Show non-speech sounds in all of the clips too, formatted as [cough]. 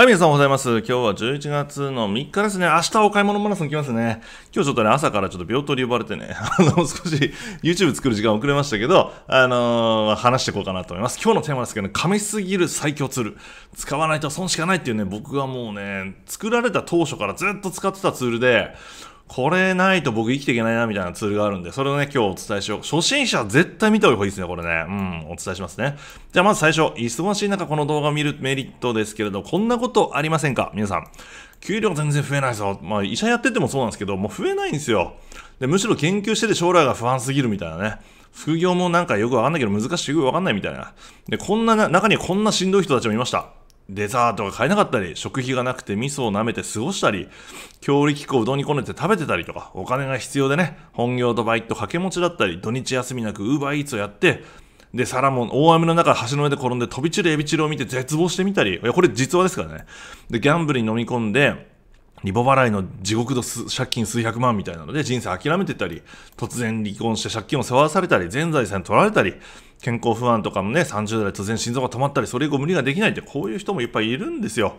はい、皆さんおはようございます。今日は11月の3日ですね。明日お買い物マラソン来ますね。今日ちょっとね、朝からちょっと病棟に呼ばれてね、[laughs] あの、少し YouTube 作る時間遅れましたけど、あのー、話していこうかなと思います。今日のテーマですけどね、噛みすぎる最強ツール。使わないと損しかないっていうね、僕はもうね、作られた当初からずっと使ってたツールで、これないと僕生きていけないなみたいなツールがあるんで、それをね、今日お伝えしよう。初心者絶対見ておた方がいいですね、これね。うん、お伝えしますね。じゃあまず最初、忙しい中この動画を見るメリットですけれど、こんなことありませんか皆さん。給料全然増えないぞ。まあ、医者やっててもそうなんですけど、もう増えないんですよ。で、むしろ研究してて将来が不安すぎるみたいなね。副業もなんかよくわかんないけど難しいよくわかんないみたいな。で、こんな、中にはこんなしんどい人たちもいました。デザートが買えなかったり、食費がなくて味噌を舐めて過ごしたり、強力粉をうどんにこねて食べてたりとか、お金が必要でね、本業とバイト掛け持ちだったり、土日休みなくウーバーイーツをやって、で、皿も大雨の中、橋の上で転んで飛び散るエビチルを見て絶望してみたり、いや、これ実話ですからね。で、ギャンブルに飲み込んで、リボ払いの地獄と借金数百万みたいなので人生諦めてたり、突然離婚して借金を背負わされたり、全財産取られたり、健康不安とかもね、30代突然心臓が止まったり、それ以降無理ができないって、こういう人もいっぱいいるんですよ。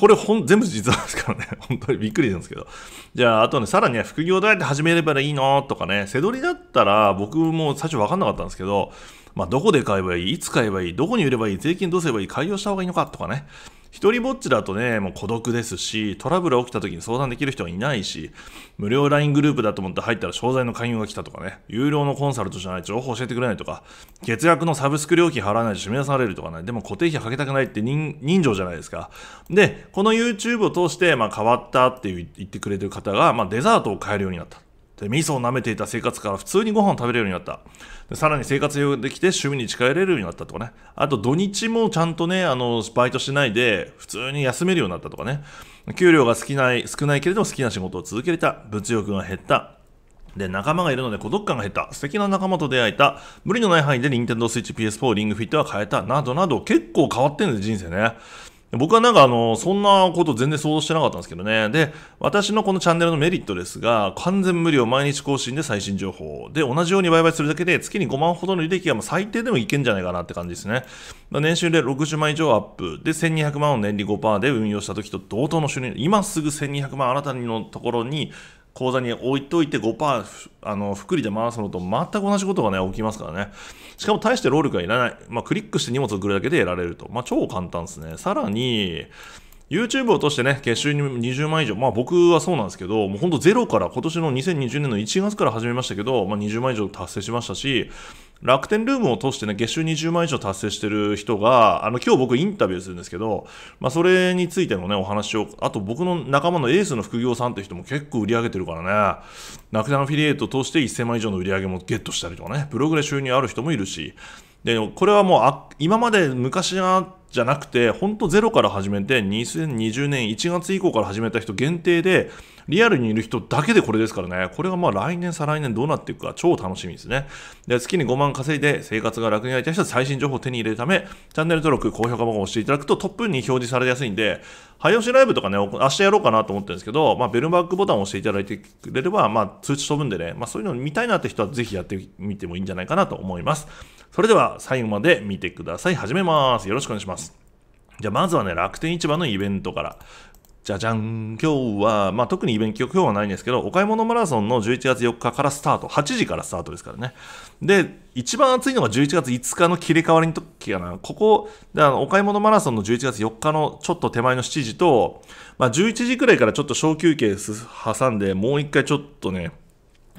これほん、全部実話ですからね。[laughs] 本当にびっくりなんですけど。じゃあ、あとね、さらにね、副業どうやって始めればいいのとかね、背取りだったら、僕も最初わかんなかったんですけど、まあ、どこで買えばいいいつ買えばいいどこに売ればいい税金どうすればいい開業した方がいいのかとかね。一人ぼっちだとね、もう孤独ですし、トラブル起きた時に相談できる人はいないし、無料 LINE グループだと思って入ったら商材の勧誘が来たとかね、有料のコンサルトじゃない情報教えてくれないとか、月額のサブスク料金払わないと締め出されるとかね、でも固定費はかけたくないって人情じゃないですか。で、この YouTube を通して、まあ、変わったって言ってくれてる方が、まあ、デザートを買えるようになった。で味噌を舐めていた生活から普通にご飯を食べれるようになったでさらに生活用できて趣味に近寄れるようになったとかねあと土日もちゃんとねあのバイトしないで普通に休めるようになったとかね給料が少ない少ないけれども好きな仕事を続けれた物欲が減ったで、仲間がいるので孤独感が減った。素敵な仲間と出会えた。無理のない範囲で Nintendo Switch PS4 リングフィットは変えた。などなど、結構変わってんです、人生ね。僕はなんかあの、そんなこと全然想像してなかったんですけどね。で、私のこのチャンネルのメリットですが、完全無料毎日更新で最新情報。で、同じように売買するだけで月に5万ほどの履歴が最低でもいけんじゃないかなって感じですね。年収で60万以上アップ。で、1200万を年利5%で運用した時と同等の収入。今すぐ1200万あなたのところに口座に置いといて5%あのく利で回すのと全く同じことがね起きますからねしかも大して労力がいらない、まあ、クリックして荷物を送るだけで得られると、まあ、超簡単ですねさらに YouTube を通してね、月収に20万以上、まあ僕はそうなんですけど、もうほんとゼロから今年の2020年の1月から始めましたけど、まあ20万以上達成しましたし、楽天ルームを通してね、月収20万以上達成してる人が、あの、今日僕インタビューするんですけど、まあ、それについてのね、お話を、あと僕の仲間のエースの副業さんって人も結構売り上げてるからね、楽天アフィリエイトを通して1000万以上の売り上げもゲットしたりとかね、ブログで収入ある人もいるし、でこれはもうあ今まで昔なじゃなくて本当ゼロから始めて2020年1月以降から始めた人限定でリアルにいる人だけでこれですからねこれがまあ来年再来年どうなっていくか超楽しみですねで月に5万稼いで生活が楽になりたい人は最新情報を手に入れるためチャンネル登録高評価ボタンを押していただくとトップに表示されやすいんで早押しライブとかね明日やろうかなと思ってるんですけど、まあ、ベルマークボタンを押していただいてくれれば、まあ、通知飛ぶんでね、まあ、そういうのを見たいなって人はぜひやってみてもいいんじゃないかなと思いますそれでは最後まで見てください。始めます。よろしくお願いします。じゃあまずはね、楽天市場のイベントから。じゃじゃん今日は、まあ、特にイベント、今日はないんですけど、お買い物マラソンの11月4日からスタート、8時からスタートですからね。で、一番暑いのが11月5日の切り替わりの時かな。ここ、あのお買い物マラソンの11月4日のちょっと手前の7時と、まあ、11時くらいからちょっと小休憩挟んで、もう一回ちょっとね、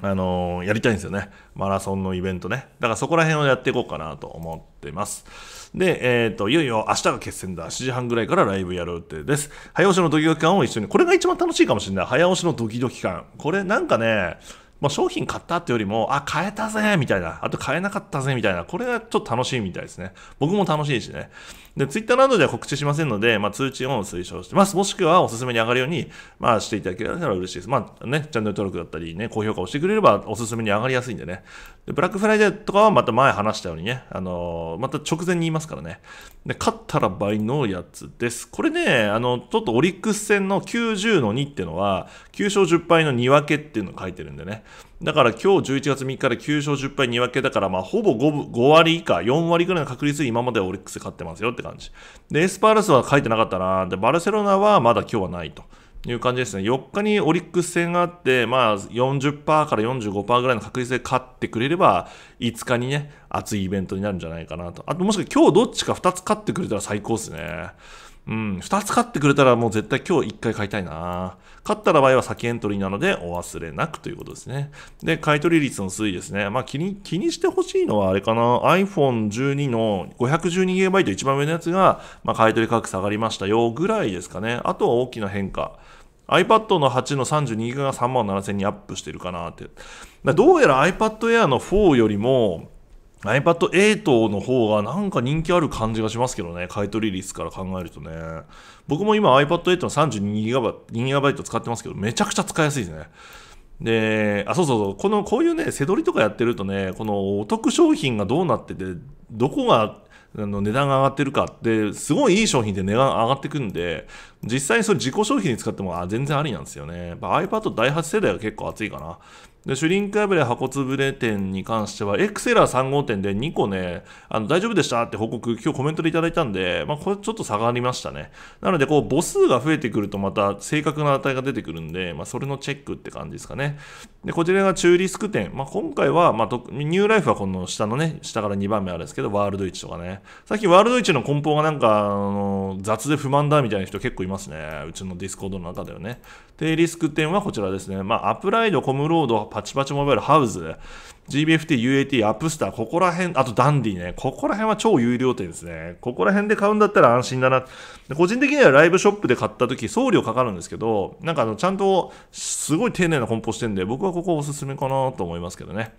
あのやりたいんですよね。マラソンのイベントね。だからそこら辺をやっていこうかなと思ってます。で、えっ、ー、と、いよいよ明日が決戦だ。7時半ぐらいからライブやる予定です。早押しのドキドキ感を一緒に。これが一番楽しいかもしれない。早押しのドキドキ感。これなんかね、まあ、商品買ったってよりも、あ、買えたぜみたいな。あと買えなかったぜみたいな。これがちょっと楽しいみたいですね。僕も楽しいしね。で、Twitter などでは告知しませんので、まあ、通知音を推奨してます。もしくはおすすめに上がるように、まあ、していただけたら嬉しいです。まあね、チャンネル登録だったりね、高評価をしてくれればおすすめに上がりやすいんでね。で、ブラックフライデーとかはまた前話したようにね、あのー、また直前に言いますからね。で、勝ったら倍のやつです。これね、あの、ちょっとオリックス戦の90の2っていうのは、9勝10敗の2分けっていうのを書いてるんでね。だから今日11月3日で9勝10敗2分けだから、まあ、ほぼ 5, 5割以下、4割ぐらいの確率で今までオリックス勝ってますよって感じ。で、エスパルスは書いてなかったな。で、バルセロナはまだ今日はないと。いう感じですね4日にオリックス戦があって、まあ40、から45%ぐらいの確率で勝ってくれれば5日にね熱いイベントになるんじゃないかなとあともしかは今日どっちか2つ勝ってくれたら最高ですね。うん、2つ買ってくれたらもう絶対今日1回買いたいな。買ったら場合は先エントリーなのでお忘れなくということですね。で、買取率の推移ですね。まあ気に、気にしてほしいのはあれかな。iPhone12 の 512GB 一番上のやつが、まあ、買取価格下がりましたよぐらいですかね。あとは大きな変化。iPad の8の32 g b が3万7000にアップしてるかなって。どうやら iPad Air の4よりも、iPad8 の方がなんか人気ある感じがしますけどね、買取率から考えるとね。僕も今 iPad8 の 32GB 使ってますけど、めちゃくちゃ使いやすいですね。で、あ、そうそうそう、この、こういうね、せどりとかやってるとね、このお得商品がどうなってて、どこが、あの値段が上がってるかって、すごいいい商品で値段上がってくんで、実際にそれ自己商品に使っても、あ、全然ありなんですよね。iPad 第8世代は結構熱いかな。でシュリンク破れ箱つぶれ店に関してはエクセラー3号店で2個ねあの大丈夫でしたって報告今日コメントでいただいたんで、まあ、これちょっと下がりましたねなのでこう母数が増えてくるとまた正確な値が出てくるんで、まあ、それのチェックって感じですかねでこちらが中リスク店、まあ、今回は、まあ、ニューライフはこの下のね下から2番目あるんですけどワールド1とかねさっきワールド1の梱包がなんかあの雑で不満だみたいな人結構いますねうちのディスコードの中ではねでリスク店はこちらですねまあアプライドコムロードパチパチモバイル、ハウズ、GBFT、UAT、アップスター、ここら辺、あとダンディね、ここら辺は超有料店ですね。ここら辺で買うんだったら安心だな。個人的にはライブショップで買った時送料かかるんですけど、なんかあの、ちゃんとすごい丁寧な梱包してんで、僕はここおすすめかなと思いますけどね。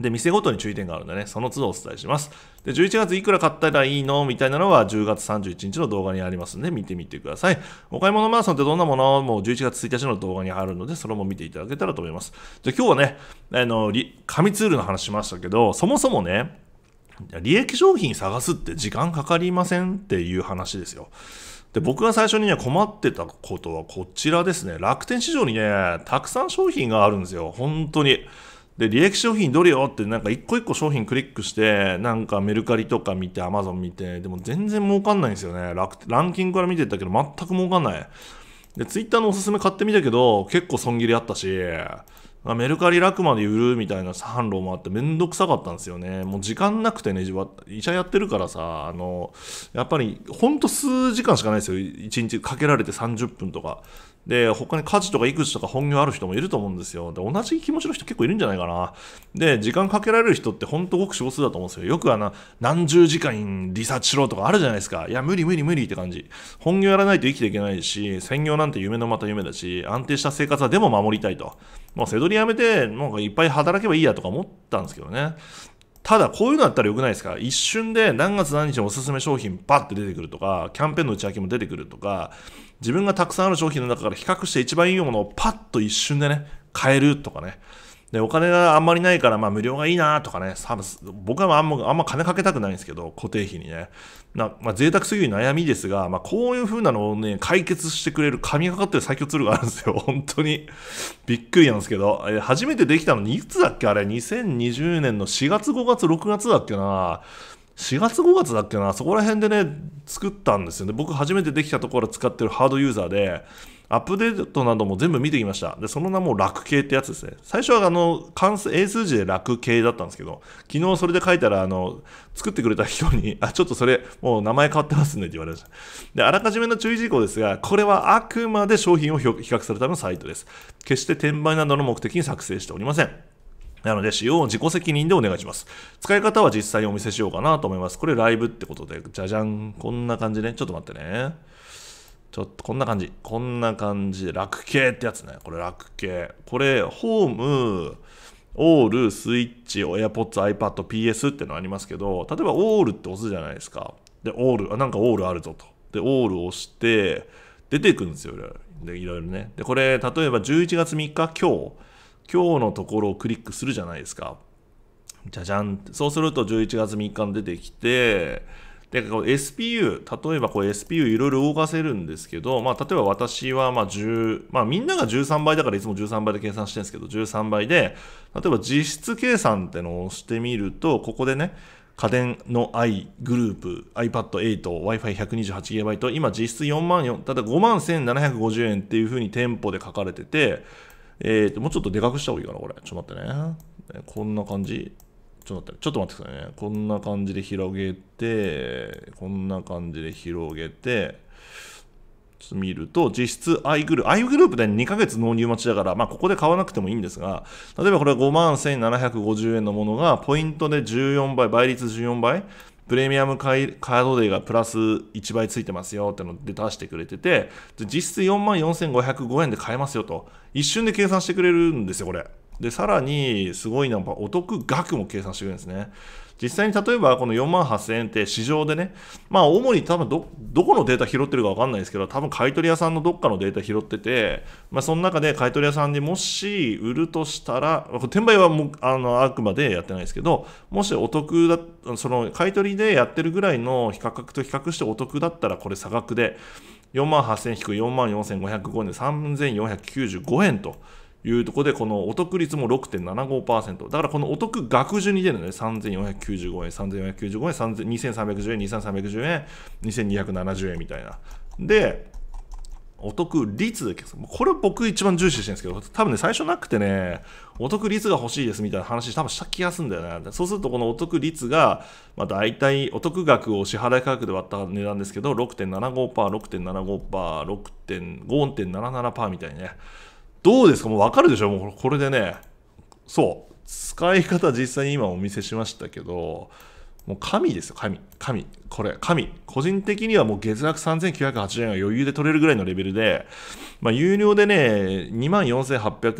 で、店ごとに注意点があるんでね、その都度お伝えします。で、11月いくら買ったらいいのみたいなのは10月31日の動画にありますんで、見てみてください。お買い物マラソンってどんなものもう11月1日の動画にあるので、それも見ていただけたらと思います。で、今日はね、あの、紙ツールの話しましたけど、そもそもね、利益商品探すって時間かかりませんっていう話ですよ。で、僕が最初にね、困ってたことはこちらですね。楽天市場にね、たくさん商品があるんですよ。本当に。で利益商品どれよってなんか一個一個商品クリックしてなんかメルカリとか見てアマゾン見てでも全然儲かんないんですよねランキングから見てたけど全く儲かんないでツイッターのおすすめ買ってみたけど結構損切りあったしメルカリ楽まで売るみたいな販路もあってめんどくさかったんですよね。もう時間なくてね、医者やってるからさ、あの、やっぱりほんと数時間しかないですよ。1日かけられて30分とか。で、他に家事とか育児とか本業ある人もいると思うんですよ。で、同じ気持ちの人結構いるんじゃないかな。で、時間かけられる人って本当ごく少数だと思うんですよ。よくあの、何十時間リサーチしろとかあるじゃないですか。いや、無理無理無理って感じ。本業やらないと生きていけないし、専業なんて夢のまた夢だし、安定した生活はでも守りたいと。もう、せどりやめて、なんかいっぱい働けばいいやとか思ったんですけどね。ただこういうのあったらよくないですか一瞬で何月何日のおすすめ商品バッて出てくるとかキャンペーンの内訳も出てくるとか自分がたくさんある商品の中から比較して一番いいものをパッと一瞬でね変えるとかねで、お金があんまりないから、まあ無料がいいなとかね、僕はあんま、あんま金かけたくないんですけど、固定費にね。な、まあ贅沢すぎる悩みですが、まあこういう風なのをね、解決してくれる神がかってる最強ツールがあるんですよ。[laughs] 本当に。びっくりなんですけど、え初めてできたのに、いつだっけあれ、2020年の4月、5月、6月だっけな4月5月だっけな、そこら辺でね、作ったんですよね。僕初めてできたところ使ってるハードユーザーで、アップデートなども全部見てきました。で、その名も楽系ってやつですね。最初はあの、関数、英数字で楽系だったんですけど、昨日それで書いたら、あの、作ってくれた人に、あ、ちょっとそれ、もう名前変わってますねって言われました。で、あらかじめの注意事項ですが、これはあくまで商品を比較するためのサイトです。決して転売などの目的に作成しておりません。なので、使用を自己責任でお願いします。使い方は実際にお見せしようかなと思います。これライブってことで、じゃじゃん。こんな感じね。ちょっと待ってね。ちょっと、こんな感じ。こんな感じ。で、楽系ってやつね。これ楽系。これ、ホーム、オール、スイッチ、AirPods、iPad、PS ってのありますけど、例えばオールって押すじゃないですか。で、オール、あ、なんかオールあるぞと。で、オール押して、出てくるんですよ。で、いろいろね。で、これ、例えば11月3日、今日、今日のところをクリックするじゃないですか。じゃじゃんそうすると11月3日に出てきて、で、SPU、例えばこう SPU いろいろ動かせるんですけど、まあ、例えば私はまあ10、まあ、みんなが13倍だからいつも13倍で計算してるんですけど、13倍で、例えば実質計算ってのを押してみると、ここでね、家電の i グループ iPad8、Wi-Fi128GB、今実質4万4、ただ5万1750円っていうふうに店舗で書かれてて、えーと、もうちょっとでかくした方がいいかな、これ。ちょっと待ってね。こんな感じ。ちょっと待って、ちょっと待ってくださいね。こんな感じで広げて、こんな感じで広げて、ちょっと見ると、実質 i グループ、i グループで2ヶ月納入待ちだから、まあ、ここで買わなくてもいいんですが、例えばこれ5万1750円のものが、ポイントで14倍、倍率14倍プレミアムカードデーがプラス1倍ついてますよってので出してくれてて、実質4万4505円で買えますよと、一瞬で計算してくれるんですよ、これ。で、さらにすごいのはお得額も計算してくれるんですね。実際に例えばこの4万8000円って市場でね、まあ主に多分ど、どこのデータ拾ってるかわかんないですけど、多分買取屋さんのどっかのデータ拾ってて、まあその中で買取屋さんにもし売るとしたら、転売はもうあのあくまでやってないですけど、もしお得だ、その買取でやってるぐらいの価格と比較してお得だったらこれ差額で、4万8000引く4万4505円で3495円と。いうところで、このお得率も6.75%。だからこのお得額順に出るのね。3495円、3495円、2310円、2310円、2270円みたいな。で、お得率で、これ僕一番重視してるんですけど、多分ね、最初なくてね、お得率が欲しいですみたいな話多分した気がするんだよね。そうするとこのお得率が、まあ大体お得額を支払い価格で割った値段ですけど、6.75%、6.75%、6.5.77%みたいにね。どうですかもうわかるでしょもうこれでね、そう、使い方実際に今お見せしましたけど、もう神ですよ、神。神。これ、神。個人的にはもう月額3980円が余裕で取れるぐらいのレベルで、まあ、有料でね、24,800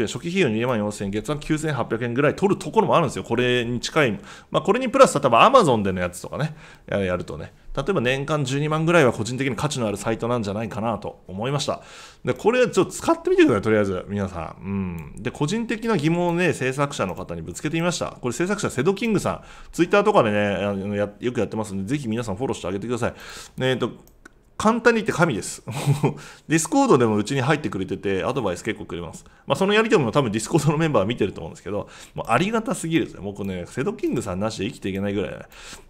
円、初期費用24,000円、月額9,800円ぐらい取るところもあるんですよ。これに近い。まあ、これにプラス、例えば Amazon でのやつとかね、やるとね。例えば年間12万ぐらいは個人的に価値のあるサイトなんじゃないかなと思いました。で、これちょっと使ってみてください、とりあえず、皆さん。うん。で、個人的な疑問をね、制作者の方にぶつけてみました。これ制作者、セドキングさん、ツイッターとかでね、あのやよくやってますんで、ぜひ皆さんフォローしてあげてください。えーと簡単に言って神です。[laughs] ディスコードでもうちに入ってくれてて、アドバイス結構くれます。まあ、そのやりとりも多分ディスコードのメンバー見てると思うんですけど、もうありがたすぎるですね。もうこね、セドキングさんなしで生きていけないぐらい、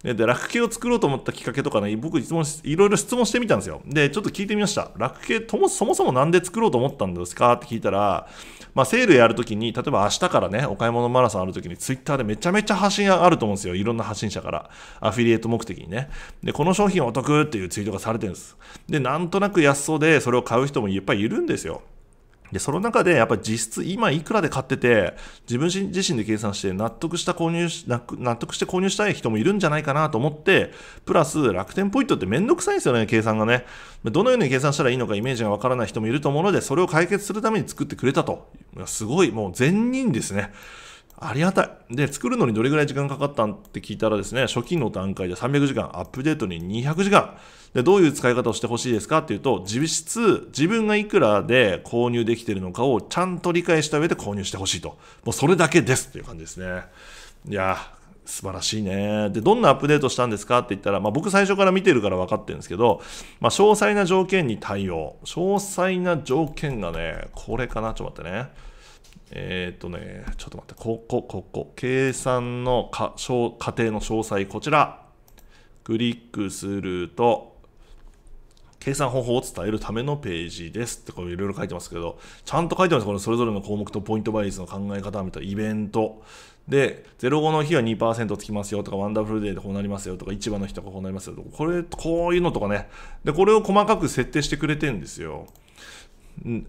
ね。で、楽系を作ろうと思ったきっかけとかね、僕質問いろいろ質問してみたんですよ。で、ちょっと聞いてみました。楽系とも、そもそもなんで作ろうと思ったんですかって聞いたら、まあ、セールやるときに、例えば明日からね、お買い物マラソンあるときに、ツイッターでめちゃめちゃ発信あると思うんですよ。いろんな発信者から。アフィリエイト目的にね。で、この商品お得っていうツイートがされてるんです。で、なんとなく安そうで、それを買う人もやっぱりいるんですよ。で、その中でやっぱ実質今いくらで買ってて、自分自身で計算して納得した購入し、納得して購入したい人もいるんじゃないかなと思って、プラス楽天ポイントってめんどくさいんですよね、計算がね。どのように計算したらいいのかイメージがわからない人もいると思うので、それを解決するために作ってくれたと。すごい、もう善人ですね。ありがたい。で、作るのにどれぐらい時間かかったんって聞いたらですね、初期の段階で300時間、アップデートに200時間。で、どういう使い方をしてほしいですかっていうと、実質、自分がいくらで購入できてるのかをちゃんと理解した上で購入してほしいと。もうそれだけですっていう感じですね。いや素晴らしいね。で、どんなアップデートしたんですかって言ったら、まあ、僕最初から見てるから分かってるんですけど、まあ、詳細な条件に対応。詳細な条件がね、これかな。ちょっと待ってね。えっ、ー、とね、ちょっと待って、ここ、ここ、計算のか小過程の詳細、こちら。クリックすると、計算方法を伝えるためのページですってこれいろいろ書いてますけど、ちゃんと書いてます。このそれぞれの項目とポイント倍率の考え方みたいなイベント。で、05の日は2%つきますよとか、ワンダフルデーでこうなりますよとか、市場の日とかこうなりますよとか、これ、こういうのとかね。で、これを細かく設定してくれてるんですよ。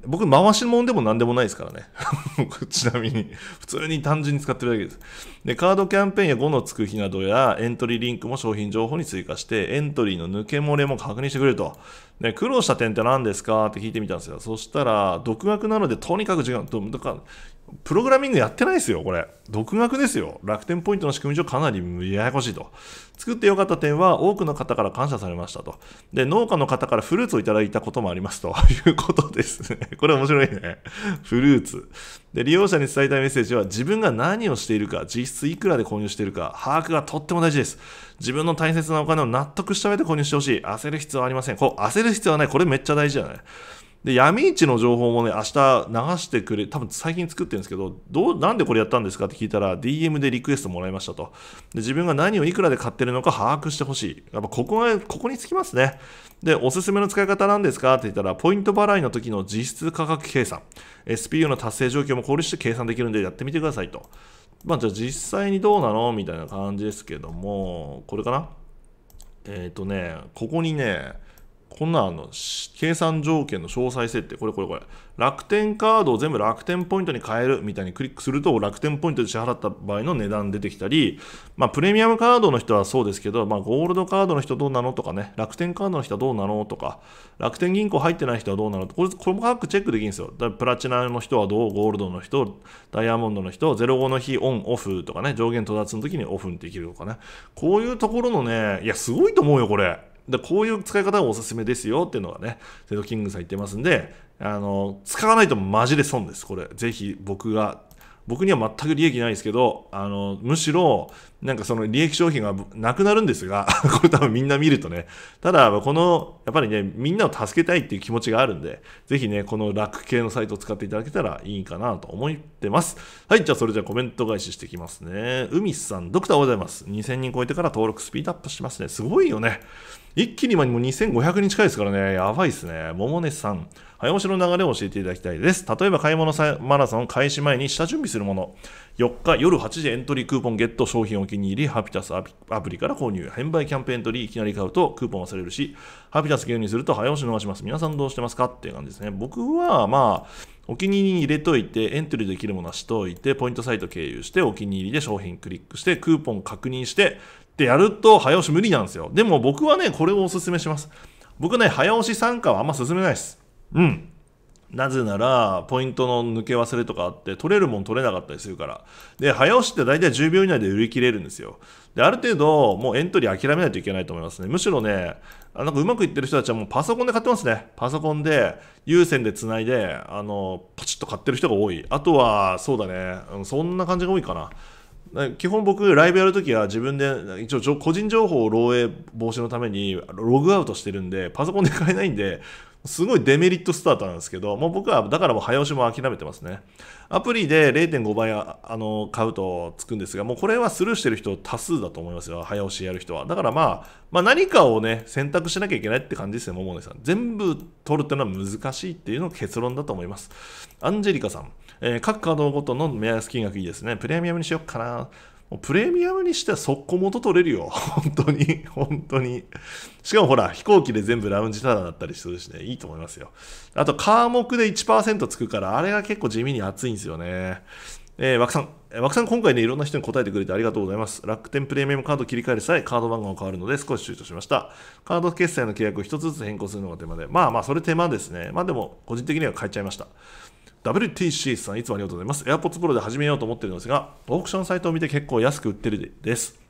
僕、回し物でも何でもないですからね。[laughs] ちなみに、普通に単純に使ってるだけです。で、カードキャンペーンや5のつく日などや、エントリーリンクも商品情報に追加して、エントリーの抜け漏れも確認してくれると。で、苦労した点って何ですかって聞いてみたんですよ。そしたら、独学なので、とにかく時間、とかプログラミングやってないですよ、これ。独学ですよ。楽天ポイントの仕組み上かなりややこしいと。作ってよかった点は多くの方から感謝されましたと。で、農家の方からフルーツをいただいたこともありますと [laughs] いうことですね。これ面白いね。フルーツ。で、利用者に伝えたいメッセージは自分が何をしているか、実質いくらで購入しているか、把握がとっても大事です。自分の大切なお金を納得した上で購入してほしい。焦る必要はありません。こう、焦る必要はない。これめっちゃ大事じゃない。で闇市の情報もね明日流してくれ多分最近作ってるんですけどどうなんでこれやったんですかって聞いたら DM でリクエストもらいましたとで自分が何をいくらで買ってるのか把握してほしいやっぱここがここにつきますねでおすすめの使い方なんですかって言ったらポイント払いの時の実質価格計算 SPU の達成状況も考慮して計算できるんでやってみてくださいとまあじゃあ実際にどうなのみたいな感じですけどもこれかなえっ、ー、とねここにねこんなあの計算条件の詳細設定、これこれこれ、楽天カードを全部楽天ポイントに変えるみたいにクリックすると、楽天ポイントで支払った場合の値段出てきたり、まあ、プレミアムカードの人はそうですけど、まあ、ゴールドカードの人どうなのとかね、楽天カードの人はどうなのとか、楽天銀行入ってない人はどうなのとこれ、細かくチェックできるんですよ。だプラチナの人はどう、ゴールドの人、ダイヤモンドの人、05の日オン、オフとかね、上限到達の時にオフにできるとかね、こういうところのね、いや、すごいと思うよ、これ。で、こういう使い方がおすすめですよっていうのがね、瀬ドキングさん言ってますんで、あの、使わないとマジで損です。これ、ぜひ僕が僕には全く利益ないですけど、あの、むしろ、なんかその利益商品がなくなるんですが、[laughs] これ多分みんな見るとね、ただ、この、やっぱりね、みんなを助けたいっていう気持ちがあるんで、ぜひね、この楽系のサイトを使っていただけたらいいかなと思ってます。はい、じゃあそれじゃあコメント返ししていきますね。海さん、ドクターおはようございます。2000人超えてから登録スピードアップしますね。すごいよね。一気に今にも2500人近いですからね、やばいですね。桃ねさん。早押しの流れを教えていただきたいです。例えば買い物マラソン開始前に下準備するもの。4日夜8時エントリークーポンゲット商品お気に入り、ハピタスアプリから購入、販売キャンペーンエントリーいきなり買うとクーポン忘れるし、ハピタス牛にすると早押し逃します。皆さんどうしてますかっていう感じですね。僕はまあ、お気に入りに入れといて、エントリーできるものはしといて、ポイントサイト経由して、お気に入りで商品クリックして、クーポン確認して、ってやると、早押し無理なんですよ。でも僕はね、これをお勧めします。僕ね、早押し参加はあんま勧めないです。うんなぜなら、ポイントの抜け忘れとかあって、取れるもん取れなかったりするから。で、早押しって大体10秒以内で売り切れるんですよ。で、ある程度、もうエントリー諦めないといけないと思いますね。むしろね、あなんかうまくいってる人たちはもうパソコンで買ってますね。パソコンで、有線で繋いで、あの、ポチッと買ってる人が多い。あとは、そうだね、そんな感じが多いかな。基本僕ライブやるときは自分で一応個人情報漏洩防止のためにログアウトしてるんでパソコンで買えないんですごいデメリットスタートなんですけど、もう僕はだからもう早押しも諦めてますね。アプリで0.5倍あの買うとつくんですが、もうこれはスルーしてる人多数だと思いますよ。早押しやる人は。だからまあ、まあ、何かをね、選択しなきゃいけないって感じですね、桃音さん。全部取るっていうのは難しいっていうのが結論だと思います。アンジェリカさん、えー、各稼働ごとの目安金額いいですね。プレミアムにしよっかな。プレミアムにしては速攻元取れるよ。[laughs] 本当に。本当に。しかもほら、飛行機で全部ラウンジタダだったりするしね、いいと思いますよ。あと、科目で1%つくから、あれが結構地味に熱いんですよね。えー、枠さん。枠さん、今回ね、いろんな人に答えてくれてありがとうございます。楽天プレミアムカード切り替える際、カード番号が変わるので少し躊躇しました。カード決済の契約を1つずつ変更するのが手間で、まあまあ、それ手間ですね。まあでも、個人的には変えちゃいました。WTC さん、いつもありがとうございます。AirPods Pro で始めようと思ってるんですが、オークションサイトを見て結構安く売ってるです。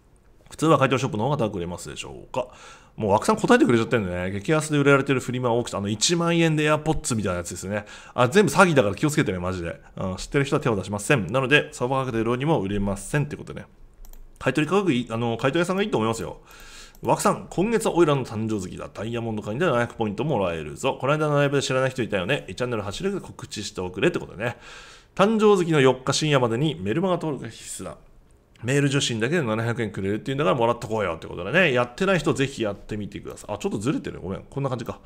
普通は回答ショップの方が高く売れますでしょうか。もう枠さん答えてくれちゃってるんでね、激安で売られてるフリマオークション、あの1万円で AirPods みたいなやつですね。あ、全部詐欺だから気をつけてね、マジで。うん、知ってる人は手を出しません。なので、サーバーかけてるようにも売れませんってことでね。買取価格、あの、買取屋さんがいいと思いますよ。枠さん、今月はオイラの誕生月だ。ダイヤモンド会員で700ポイントもらえるぞ。この間のライブで知らない人いたよね。チャンネル走るで告知しておくれってことね。誕生月の4日深夜までにメルマガ登録が必須だ。メール受信だけで700円くれるっていうんだからもらっとこうよってことだね。やってない人ぜひやってみてください。あ、ちょっとずれてる。ごめん。こんな感じか。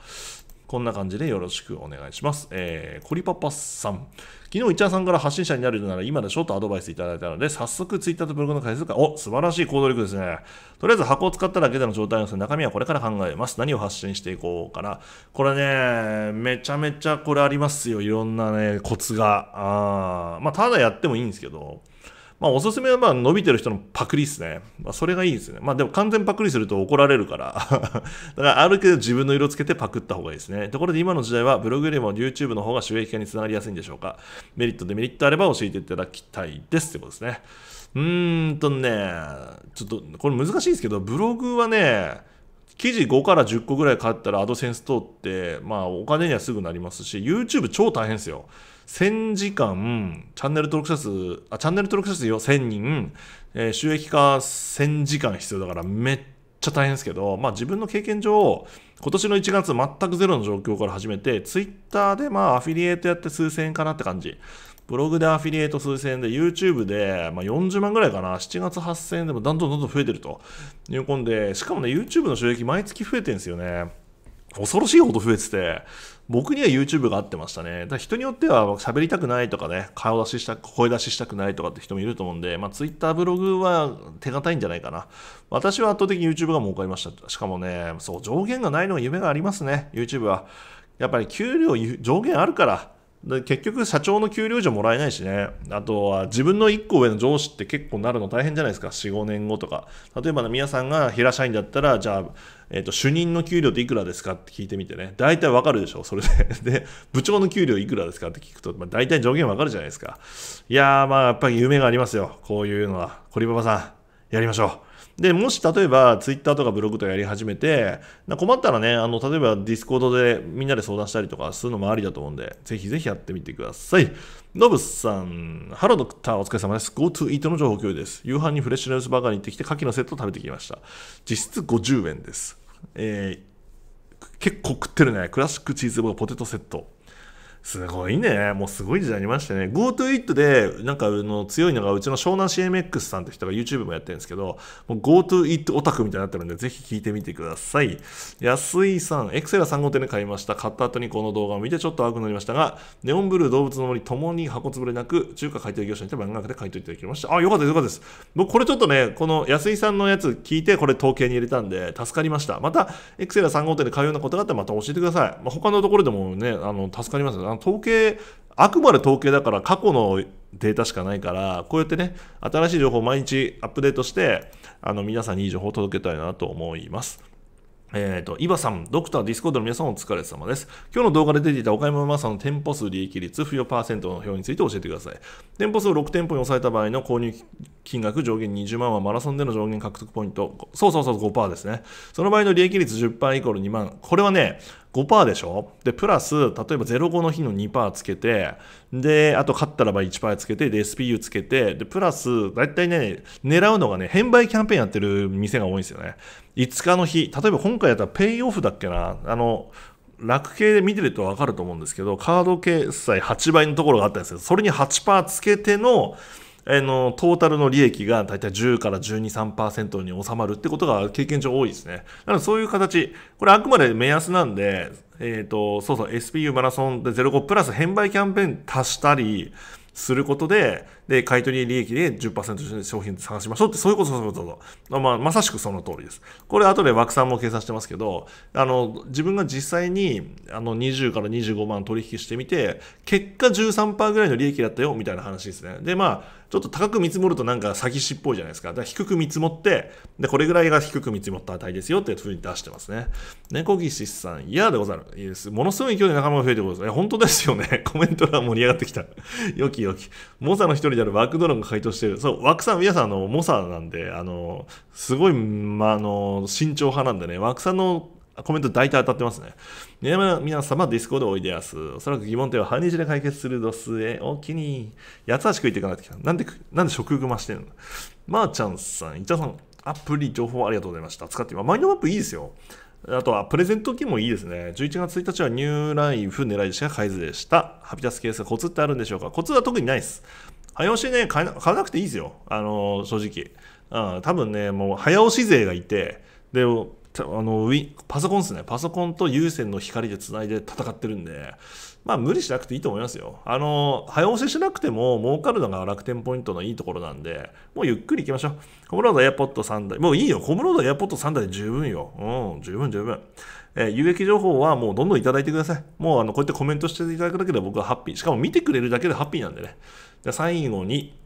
こんな感じでよろしくお願いします。えー、コリパパさん。昨日、イチャさんから発信者になるなら今でしょとアドバイスいただいたので、早速ツイッターとブログの解説か、お、素晴らしい行動力ですね。とりあえず箱を使っただけでの状態なんですけ中身はこれから考えます。何を発信していこうかな。これね、めちゃめちゃこれありますよ。いろんなね、コツが。あまあ、ただやってもいいんですけど。まあ、おすすめはまあ伸びてる人のパクリですね。まあ、それがいいですね。まあ、でも完全パクリすると怒られるから [laughs] だからある程度自分の色つけてパクった方がいいですね。ところで今の時代はブログよりも YouTube の方が収益化につながりやすいんでしょうか。メリット、デメリットあれば教えていただきたいですってことですね。うーんとね、ちょっとこれ難しいですけど、ブログはね、記事5から10個ぐらい買ったらアドセンス通って、まあお金にはすぐなりますし、YouTube 超大変ですよ。1000時間、チャンネル登録者数、あ、チャンネル登録者数よ、1000人、えー、収益化1000時間必要だからめっちゃ大変ですけど、まあ自分の経験上、今年の1月全くゼロの状況から始めて、ツイッターでまあアフィリエイトやって数千円かなって感じ。ブログでアフィリエイト数千円で、YouTube で、まあ、40万ぐらいかな、7月8000円でもどんどんどんどん増えてるというこんで、しかもね、YouTube の収益毎月増えてるんですよね。恐ろしいほど増えてて、僕には YouTube が合ってましたね。だ人によっては喋りたくないとかね、顔出しした、声出ししたくないとかって人もいると思うんで、まあ、Twitter、ブログは手堅いんじゃないかな。私は圧倒的に YouTube が儲かりました。しかもね、そう、上限がないのが夢がありますね、YouTube は。やっぱり給料上限あるから、で結局社長の給料以上もらえないしねあとは自分の1個上の上司って結構なるの大変じゃないですか45年後とか例えば皆さんが平社員だったらじゃあ、えーと、主任の給料っていくらですかって聞いてみてね大体わかるでしょそれで [laughs] で部長の給料いくらですかって聞くと、まあ、大体上限わかるじゃないですかいやーまあやっぱり夢がありますよこういうのはコリババさんやりましょうで、もし例えばツイッターとかブログとかやり始めて、困ったらね、あの、例えばディスコードでみんなで相談したりとかするのもありだと思うんで、ぜひぜひやってみてください。ノブさん、ハロードクターお疲れ様です。GoTo Eat の情報共有です。夕飯にフレッシュースバーガーに行ってきて、牡蠣のセットを食べてきました。実質50円です。えー、結構食ってるね。クラシックチーズボーガーポテトセット。すごいね。もうすごい時代にましてね。GoToIt で、なんかの強いのが、うちの湘南 CMX さんって人が YouTube もやってるんですけど、GoToIt オタクみたいになってるんで、ぜひ聞いてみてください。安井さん、エクセラ3号店で買いました。買った後にこの動画を見てちょっと悪くなりましたが、ネオンブルー動物の森ともに箱つぶれなく、中華買取業者にて番額で買い取ていただきました。あ、よかったです、よかったです。僕、これちょっとね、この安井さんのやつ聞いて、これ統計に入れたんで、助かりました。また、エクセラ3号店で買うようなことがあったら、また教えてください。まあ、他のところでもね、あの、助かりますの統計あくまで統計だから過去のデータしかないからこうやってね新しい情報を毎日アップデートしてあの皆さんにいい情報を届けたいなと思います。えっ、ー、と、イバさん、ドクター、ディスコードの皆さんお疲れ様です。今日の動画で出ていた岡山マさんの店舗数利益率、付与パーセントの表について教えてください。店舗数を6店舗に抑えた場合の購入金額上限20万はマラソンでの上限獲得ポイント、そうそうそう5%ですね。その場合の利益率10%イコール2万。これはね、5%でしょで、プラス、例えば05の日の2%つけて、で、あと勝ったらば1%つけて、で、SPU つけて、で、プラス、だいたいね、狙うのがね、返売キャンペーンやってる店が多いんですよね。5日の日、例えば今回やったらペイオフだっけな、あの、楽系で見てるとわかると思うんですけど、カード決済8倍のところがあったんですけど、それに8%つけての、あのトータルの利益が大体10から12、3%に収まるってことが経験上多いですね。なのでそういう形、これあくまで目安なんで、えっ、ー、と、そうそう、SPU マラソンで05プラス返売キャンペーン足したり、することで、で、買取利益で10%商品探しましょうって、そういうことそういうことまあ、まさしくその通りです。これ後で枠さんも計算してますけど、あの、自分が実際に、あの、20から25万取引してみて、結果13%ぐらいの利益だったよ、みたいな話ですね。で、まあ、ちょっと高く見積もるとなんか詐欺師っぽいじゃないですか。だから低く見積もって、で、これぐらいが低く見積もった値ですよっていうふうに出してますね。猫岸さん、嫌でござる。いいです。ものすごい勢いで仲間が増えてることですね。本当ですよね。[laughs] コメント欄盛り上がってきた。[laughs] よきよき。モサの一人であるワークドラゴンが回答してる。そう、ワークさん、皆さん、あの、モサなんで、あの、すごい、まあ、あの、慎重派なんでね、ワークさんのコメント大体当たってますね。皆様、ディスコードおいでやす。おそらく疑問点は半日で解決するドスへおきに。八つ足食いていかなってきた。なんで、なんで食ぐましてんのまー、あ、ちゃんさん、いちゃさん、アプリ情報ありがとうございました。使って今、マインドマップいいですよ。あとは、プレゼント機もいいですね。11月1日はニューライフ狙いでしか買えずでした。ハピタスケースコツってあるんでしょうかコツは特にないです。早押しね、買えわなくていいですよ。あの正直。うん、多分ね、もう早押し勢がいて、で、あのウィパソコンですね、パソコンと有線の光でつないで戦ってるんで、まあ、無理しなくていいと思いますよ。あの、早押ししなくても儲かるのが楽天ポイントのいいところなんで、もうゆっくり行きましょう。コムロードエアポッド3台、もういいよ、コムロードエアポッド3台で十分よ。うん、十分十分。えー、有益情報はもうどんどんいただいてください。もうあのこうやってコメントしていただくだけで僕はハッピー。しかも見てくれるだけでハッピーなんでね。じゃあ最後に、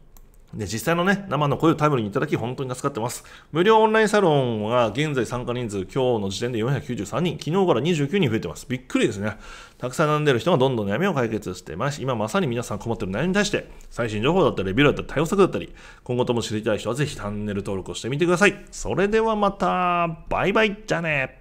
で、実際のね、生の声をタイムリーにいただき、本当に助かってます。無料オンラインサロンは、現在参加人数、今日の時点で493人、昨日から29人増えてます。びっくりですね。たくさん悩んでる人がどんどん悩みを解決してます。今まさに皆さん困ってる悩みに対して、最新情報だったり、レビューだったり、対応策だったり、今後とも知りたい人はぜひチャンネル登録をしてみてください。それではまた、バイバイ、じゃあね